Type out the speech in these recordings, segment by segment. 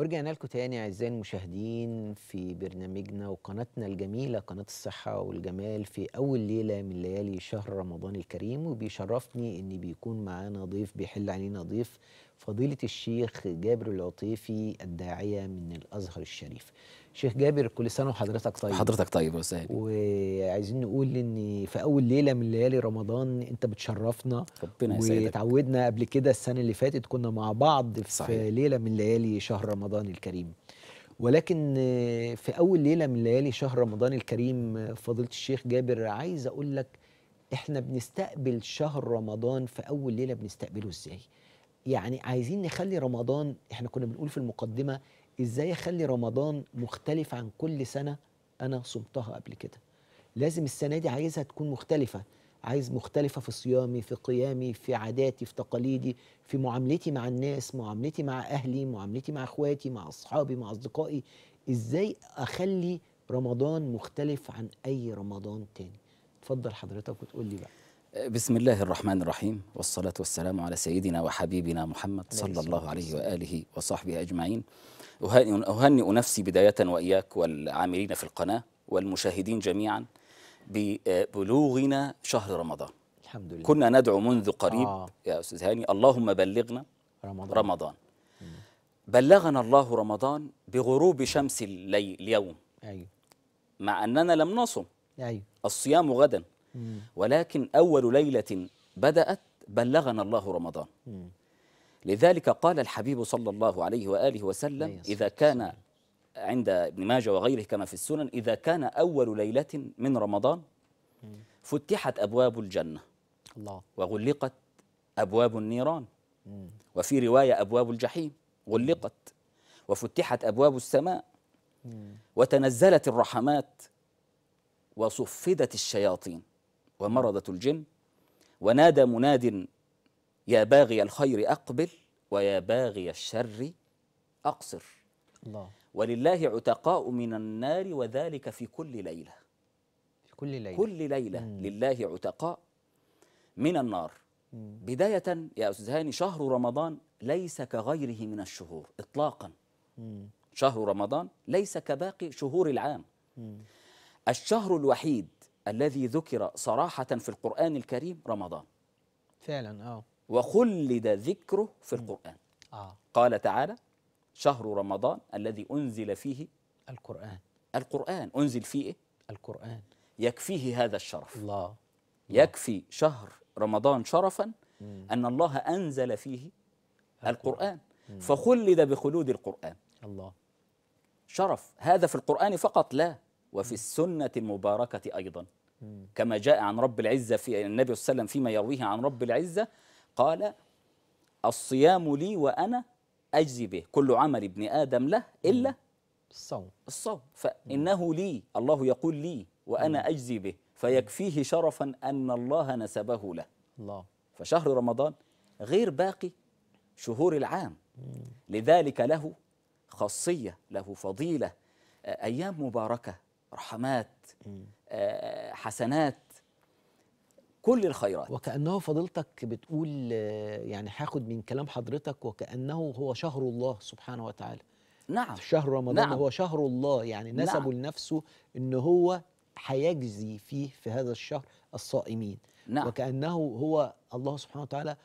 ورجعنا لكم تاني اعزائي المشاهدين في برنامجنا وقناتنا الجميله قناه الصحه والجمال في اول ليله من ليالي شهر رمضان الكريم وبيشرفني ان بيكون معانا ضيف بيحل علينا ضيف فضيلة الشيخ جابر العطيفي الداعية من الأزهر الشريف شيخ جابر كل سنة وحضرتك طيب حضرتك طيب وسهل وعايزين نقول إن في أول ليلة من ليالي رمضان أنت بتشرفنا ربنا يسعدك وتعودنا قبل كده السنة اللي فاتت كنا مع بعض في صحيح. ليلة من ليالي شهر رمضان الكريم ولكن في أول ليلة من ليالي شهر رمضان الكريم فضيلة الشيخ جابر عايز أقول لك إحنا بنستقبل شهر رمضان في أول ليلة بنستقبله إزاي؟ يعني عايزين نخلي رمضان احنا كنا بنقول في المقدمه ازاي اخلي رمضان مختلف عن كل سنه انا صمتها قبل كده لازم السنه دي عايزها تكون مختلفه عايز مختلفه في صيامي في قيامي في عاداتي في تقاليدي في معاملتي مع الناس معاملتي مع اهلي معاملتي مع اخواتي مع اصحابي مع اصدقائي ازاي اخلي رمضان مختلف عن اي رمضان تاني اتفضل حضرتك وتقول لي بقى بسم الله الرحمن الرحيم والصلاة والسلام على سيدنا وحبيبنا محمد صلى الله عليه وآله وصحبه أجمعين أهنئ نفسي بداية وإياك والعاملين في القناة والمشاهدين جميعا ببلوغنا شهر رمضان الحمد لله كنا ندعو منذ قريب آه. يا أستاذ هاني اللهم بلغنا رمضان, رمضان. بلغنا الله رمضان بغروب شمس اليوم أيوه. مع أننا لم نصم أيوه. الصيام غدا ولكن أول ليلة بدأت بلغنا الله رمضان لذلك قال الحبيب صلى الله عليه وآله وسلم إذا كان عند ابن ماجه وغيره كما في السنن إذا كان أول ليلة من رمضان فتحت أبواب الجنة الله وغلقت أبواب النيران وفي رواية أبواب الجحيم غلقت وفتحت أبواب السماء وتنزلت الرحمات وصفدت الشياطين ومرضة الجن ونادى مناد يا باغي الخير أقبل ويا باغي الشر أقصر الله ولله عتقاء من النار وذلك في كل ليلة في كل ليلة كل ليلة مم. لله عتقاء من النار مم. بداية يا أستاذ هاني شهر رمضان ليس كغيره من الشهور إطلاقا مم. شهر رمضان ليس كباقي شهور العام مم. الشهر الوحيد الذي ذكر صراحة في القرآن الكريم رمضان فعلا اه وخلد ذكره في القرآن آه. قال تعالى شهر رمضان الذي أنزل فيه القرآن القرآن أنزل فيه إيه؟ القرآن يكفيه هذا الشرف الله يكفي شهر رمضان شرفا أن الله أنزل فيه القرآن القرآن. فخلد بخلود القرآن الله شرف هذا في القرآن فقط لا وفي السنة المباركة أيضا كما جاء عن رب العزة في النبي صلى الله عليه وسلم فيما يرويه عن رب العزة قال الصيام لي وأنا أجزي به كل عمل ابن آدم له إلا الصوم الصوم فإنه لي الله يقول لي وأنا أجزي به فيكفيه شرفا أن الله نسبه له الله فشهر رمضان غير باقي شهور العام لذلك له خاصية له فضيلة أيام مباركة رحمات آه، حسنات كل الخيرات وكأنه فضيلتك بتقول يعني هاخد من كلام حضرتك وكأنه هو شهر الله سبحانه وتعالى نعم شهر رمضان نعم. هو شهر الله يعني نسبه نعم. لنفسه ان هو هيجزي فيه في هذا الشهر الصائمين نعم. وكأنه هو الله سبحانه وتعالى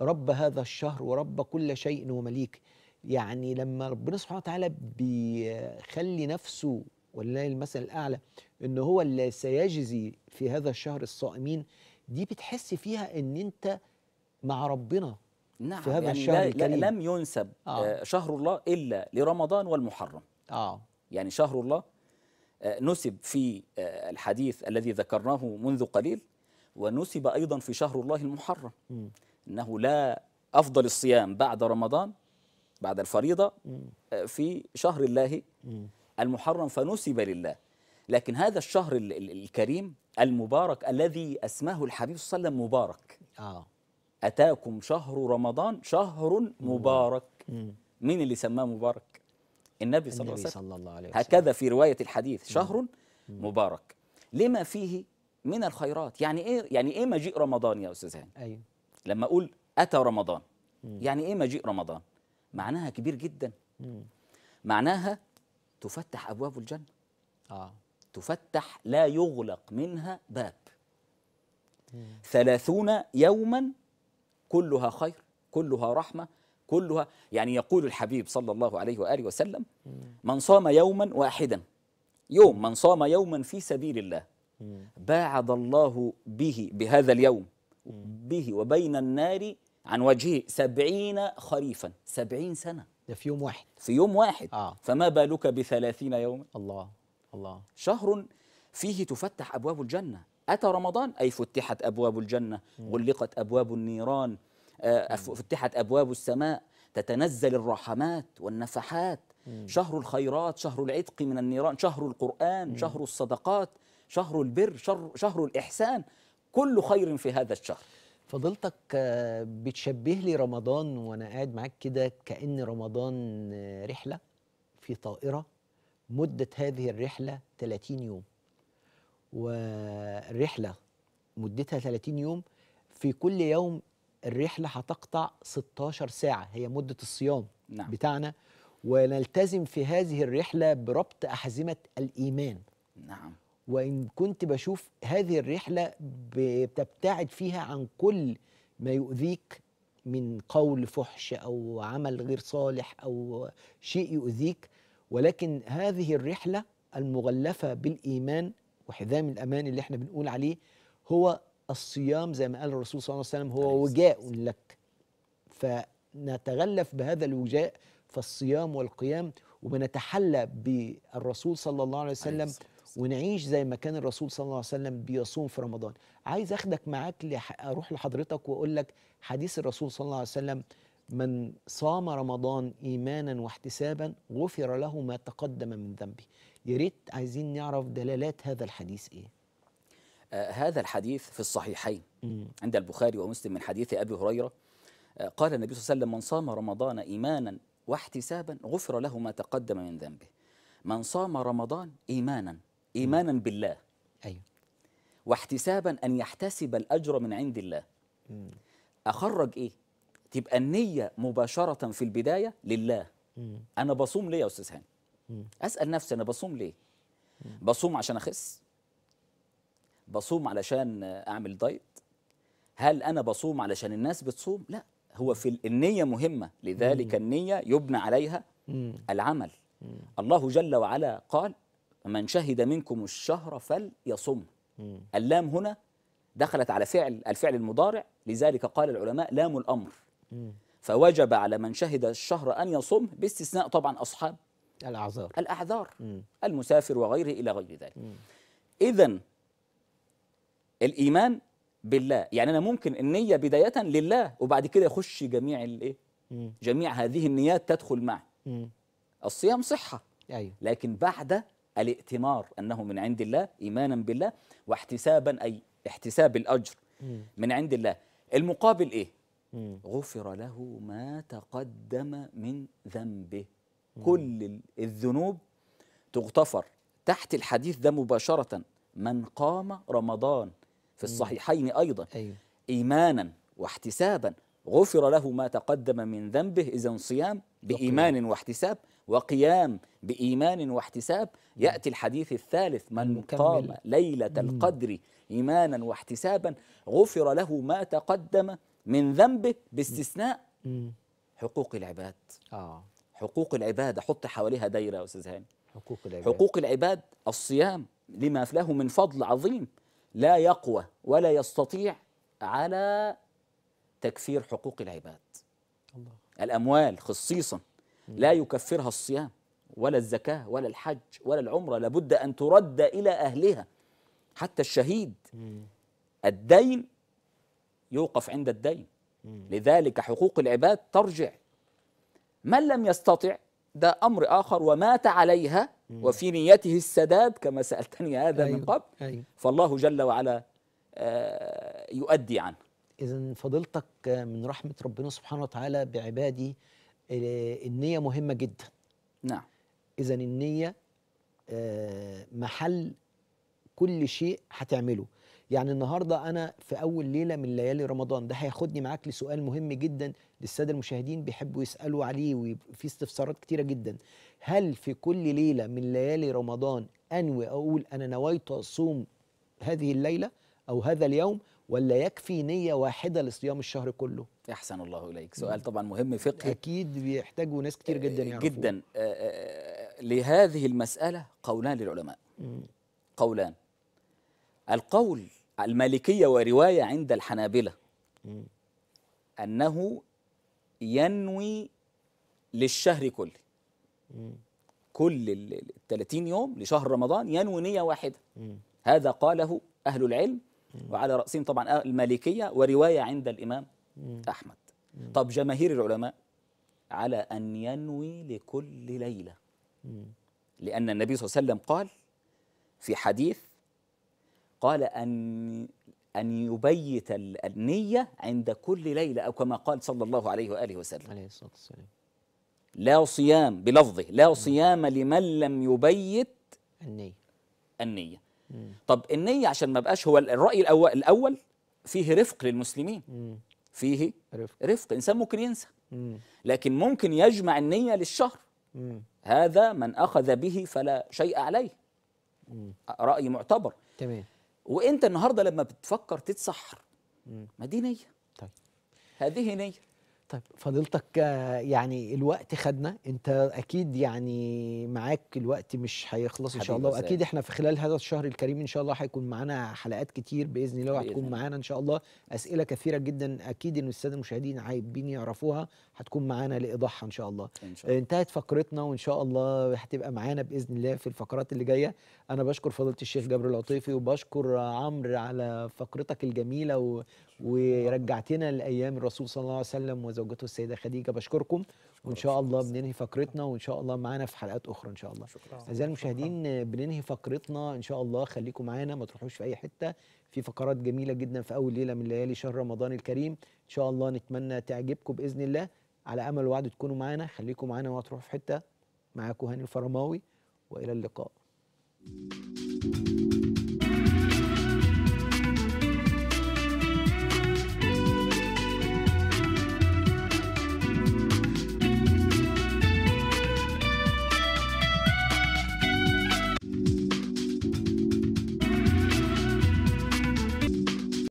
رب هذا الشهر ورب كل شيء ومليك يعني لما ربنا سبحانه وتعالى بيخلي نفسه ولله المثل الأعلى إن هو اللي سيجزي في هذا الشهر الصائمين دي بتحس فيها إن أنت مع ربنا نعم في هذا يعني الشهر الكريم لم ينسب آه. آه. شهر الله إلا لرمضان والمحرم آه. يعني شهر الله آه، نسب في آه، الحديث الذي ذكرناه منذ قليل ونسب أيضا في شهر الله المحرم م. أنه لا أفضل الصيام بعد رمضان بعد الفريضة م. في شهر الله م. المحرم فنسب لله لكن هذا الشهر الكريم المبارك الذي أسماه الحبيب صلى الله عليه وسلم مبارك آه. أتاكم شهر رمضان شهر مبارك من مين اللي سماه مبارك النبي صلى, النبي صلى الله عليه وسلم هكذا في رواية الحديث شهر مبارك لما فيه من الخيرات يعني ايه يعني ايه مجيء رمضان يا استاذ هاني ايوه لما اقول اتى رمضان يعني ايه مجيء رمضان معناها كبير جدا معناها تفتح أبواب الجنة آه. تفتح لا يغلق منها باب ثلاثون يوما كلها خير كلها رحمة كلها يعني يقول الحبيب صلى الله عليه وآله وسلم من صام يوما واحدا يوم من صام يوما في سبيل الله باعد الله به بهذا اليوم به وبين النار عن وجهه سبعين خريفا سبعين سنة ده في يوم واحد في يوم واحد آه. فما بالك بثلاثين يوما الله الله شهر فيه تفتح أبواب الجنة أتى رمضان أي فتحت أبواب الجنة غلقت أبواب النيران آه، فتحت أبواب السماء تتنزل الرحمات والنفحات شهر الخيرات شهر العتق من النيران شهر القرآن شهر الصدقات شهر البر شهر, شهر الإحسان كل خير في هذا الشهر فضلتك آه، بتشبه لي رمضان وانا قاعد معاك كده كان رمضان آه، رحله في طائره مده هذه الرحله 30 يوم والرحله مدتها 30 يوم في كل يوم الرحله هتقطع 16 ساعه هي مده الصيام نعم. بتاعنا ونلتزم في هذه الرحله بربط احزمه الايمان نعم وإن كنت بشوف هذه الرحلة بتبتعد فيها عن كل ما يؤذيك من قول فحش أو عمل غير صالح أو شيء يؤذيك ولكن هذه الرحلة المغلفة بالإيمان وحزام الأمان اللي احنا بنقول عليه هو الصيام زي ما قال الرسول صلى الله عليه وسلم هو وجاء لك فنتغلف بهذا الوجاء فالصيام والقيام وبنتحلى بالرسول صلى الله عليه وسلم ونعيش زي ما كان الرسول صلى الله عليه وسلم بيصوم في رمضان عايز اخدك معاك لح... اروح لحضرتك واقول لك حديث الرسول صلى الله عليه وسلم من صام رمضان ايمانا واحتسابا غفر له ما تقدم من ذنبه يا ريت عايزين نعرف دلالات هذا الحديث ايه آه هذا الحديث في الصحيحين مم. عند البخاري ومسلم من حديث ابي هريره آه قال النبي صلى الله عليه وسلم من صام رمضان ايمانا واحتسابا غفر له ما تقدم من ذنبه من صام رمضان ايمانا إيمانا بالله أيوة واحتسابا أن يحتسب الأجر من عند الله مم. أخرج إيه؟ تبقى النية مباشرة في البداية لله مم. أنا بصوم ليه يا أستاذ هاني؟ أسأل نفسي أنا بصوم ليه؟ مم. بصوم عشان أخس بصوم علشان أعمل دايت هل أنا بصوم علشان الناس بتصوم؟ لا هو في النية مهمة لذلك النية يبنى عليها العمل الله جل وعلا قال فمن شهد منكم الشهر فليصم اللام هنا دخلت على فعل الفعل المضارع لذلك قال العلماء لام الأمر فوجب على من شهد الشهر أن يصم باستثناء طبعا أصحاب الأعذار الأعذار المسافر وغيره إلى غير ذلك إذا الإيمان بالله يعني أنا ممكن النية بداية لله وبعد كده يخش جميع الإيه جميع هذه النيات تدخل معي الصيام صحة أيوه. لكن بعد الائتمار أنه من عند الله إيمانا بالله واحتسابا أي احتساب الأجر من عند الله المقابل إيه غفر له ما تقدم من ذنبه كل الذنوب تغتفر تحت الحديث ده مباشرة من قام رمضان في الصحيحين أيضا أيوه. إيمانا واحتسابا غفر له ما تقدم من ذنبه إذا صيام بإيمان واحتساب وقيام بإيمان واحتساب يأتي الحديث الثالث من قام ليلة القدر إيمانا واحتسابا غفر له ما تقدم من ذنبه باستثناء حقوق العباد آه. حقوق العباد حط حواليها دايرة يا أستاذ هاني حقوق العباد حقوق العباد الصيام لما له من فضل عظيم لا يقوى ولا يستطيع على تكفير حقوق العباد الله. الأموال خصيصا لا يكفرها الصيام ولا الزكاة ولا الحج ولا العمرة لابد أن ترد إلى أهلها حتى الشهيد الدين يوقف عند الدين لذلك حقوق العباد ترجع من لم يستطع ده أمر آخر ومات عليها وفي نيته السداد كما سألتني هذا من أيوه، قبل أيوه. فالله جل وعلا آه، يؤدي عنه إذا فضيلتك من رحمة ربنا سبحانه وتعالى بعبادي النية مهمة جدا نعم إذا النية آه، محل كل شيء هتعمله يعني النهارده انا في اول ليله من ليالي رمضان ده هياخدني معاك لسؤال مهم جدا للساده المشاهدين بيحبوا يسالوا عليه وفي استفسارات كتيره جدا هل في كل ليله من ليالي رمضان انوي اقول انا نويت اصوم هذه الليله او هذا اليوم ولا يكفي نية واحدة لصيام الشهر كله؟ أحسن الله إليك سؤال طبعا مهم فقهي أكيد بيحتاجه ناس كتير جدا يعرفوه جدا آه، آه، آه، لهذه المسألة قولان للعلماء قولان القول المالكية ورواية عند الحنابلة أنه ينوي للشهر كله كل ال 30 يوم لشهر رمضان ينوي نية واحدة هذا قاله أهل العلم وعلى رأسهم طبعا المالكية ورواية عند الإمام أحمد طب جماهير العلماء على أن ينوي لكل ليلة لأن النبي صلى الله عليه وسلم قال في حديث قال أن أن يبيت النية عند كل ليلة أو كما قال صلى الله عليه وآله وسلم عليه الصلاة والسلام لا صيام بلفظه لا صيام لمن لم يبيت النية النية طب النية عشان ما بقاش هو الرأي الأول الأول فيه رفق للمسلمين فيه رفق, رفق. إنسان ممكن ينسى لكن ممكن يجمع النية للشهر هذا من أخذ به فلا شيء عليه رأي معتبر تمام وأنت النهاردة لما بتفكر تتسحر ما دي نية طيب. هذه نية طيب فضيلتك يعني الوقت خدنا انت اكيد يعني معاك الوقت مش هيخلص ان شاء الله واكيد احنا في خلال هذا الشهر الكريم ان شاء الله هيكون معانا حلقات كتير باذن الله وهتكون معانا ان شاء الله اسئله كثيره جدا اكيد ان الساده المشاهدين عايبين يعرفوها هتكون معانا لايضاحها ان شاء الله إن شاء الله. انتهت فقرتنا وان شاء الله هتبقى معانا باذن الله في الفقرات اللي جايه انا بشكر فضيله الشيخ جابر العطيفي وبشكر عمرو على فقرتك الجميله و... ورجعتنا لايام الرسول صلى الله عليه وسلم زوجته السيده خديجه بشكركم وان شاء الله بننهي فقرتنا وان شاء الله معانا في حلقات اخرى ان شاء الله اعزائي المشاهدين بننهي فقرتنا ان شاء الله خليكم معانا ما تروحوش في اي حته في فقرات جميله جدا في اول ليله من ليالي شهر رمضان الكريم ان شاء الله نتمنى تعجبكم باذن الله على امل وعد تكونوا معانا خليكم معانا ما تروحوا في حته معاكم هاني الفرماوي والى اللقاء thank you